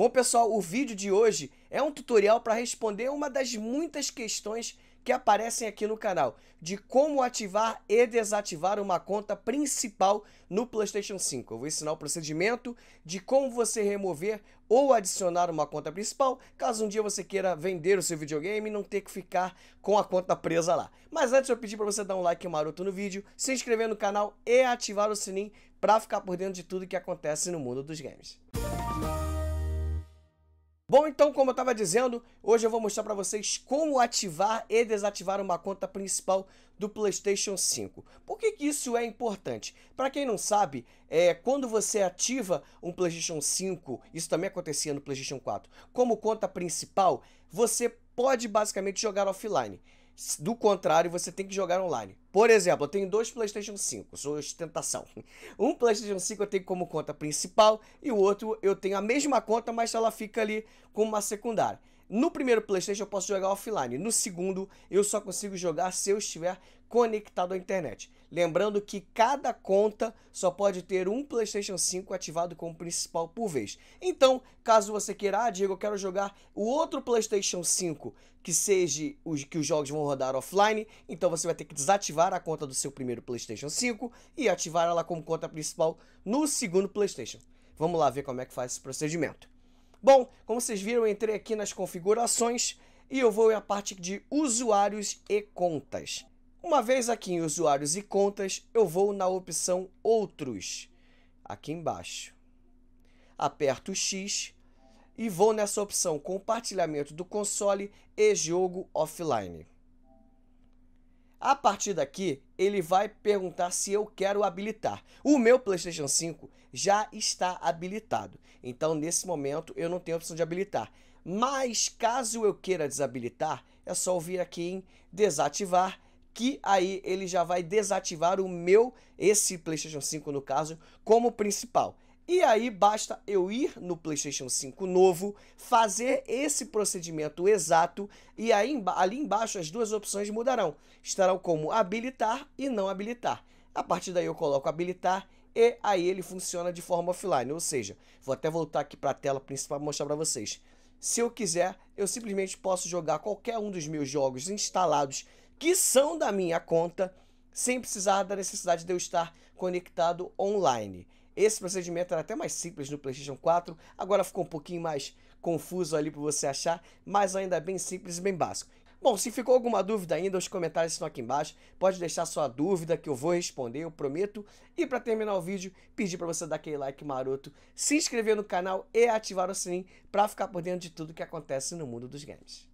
Bom, pessoal, o vídeo de hoje é um tutorial para responder uma das muitas questões que aparecem aqui no canal de como ativar e desativar uma conta principal no PlayStation 5. Eu vou ensinar o procedimento de como você remover ou adicionar uma conta principal, caso um dia você queira vender o seu videogame e não ter que ficar com a conta presa lá. Mas antes eu pedi para você dar um like maroto no vídeo, se inscrever no canal e ativar o sininho para ficar por dentro de tudo que acontece no mundo dos games. Música Bom, então, como eu estava dizendo, hoje eu vou mostrar para vocês como ativar e desativar uma conta principal do PlayStation 5. Por que, que isso é importante? Para quem não sabe, é, quando você ativa um PlayStation 5, isso também acontecia no PlayStation 4, como conta principal, você pode basicamente jogar offline. Do contrário, você tem que jogar online. Por exemplo, eu tenho dois PlayStation 5, sou ostentação. Um PlayStation 5 eu tenho como conta principal e o outro eu tenho a mesma conta, mas ela fica ali como uma secundária. No primeiro PlayStation eu posso jogar offline, no segundo eu só consigo jogar se eu estiver conectado à internet. Lembrando que cada conta só pode ter um PlayStation 5 ativado como principal por vez. Então, caso você queira, ah, Diego, eu quero jogar o outro PlayStation 5 que seja os que os jogos vão rodar offline, então você vai ter que desativar a conta do seu primeiro PlayStation 5 e ativar ela como conta principal no segundo PlayStation. Vamos lá ver como é que faz esse procedimento. Bom, como vocês viram, eu entrei aqui nas configurações e eu vou à parte de usuários e contas. Uma vez aqui em usuários e contas, eu vou na opção outros, aqui embaixo. Aperto X e vou nessa opção compartilhamento do console e jogo offline. A partir daqui, ele vai perguntar se eu quero habilitar. O meu PlayStation 5 já está habilitado, então nesse momento eu não tenho opção de habilitar. Mas caso eu queira desabilitar, é só vir aqui em desativar que aí ele já vai desativar o meu, esse PlayStation 5 no caso, como principal. E aí basta eu ir no PlayStation 5 novo, fazer esse procedimento exato e aí ali embaixo as duas opções mudarão. Estarão como habilitar e não habilitar. A partir daí eu coloco habilitar e aí ele funciona de forma offline, ou seja, vou até voltar aqui para a tela principal para mostrar para vocês. Se eu quiser, eu simplesmente posso jogar qualquer um dos meus jogos instalados que são da minha conta, sem precisar da necessidade de eu estar conectado online. Esse procedimento era até mais simples no PlayStation 4, agora ficou um pouquinho mais confuso ali para você achar, mas ainda é bem simples e bem básico. Bom, se ficou alguma dúvida ainda, os comentários estão aqui embaixo. Pode deixar sua dúvida que eu vou responder, eu prometo. E para terminar o vídeo, pedir para você dar aquele like maroto, se inscrever no canal e ativar o sininho para ficar por dentro de tudo que acontece no mundo dos games.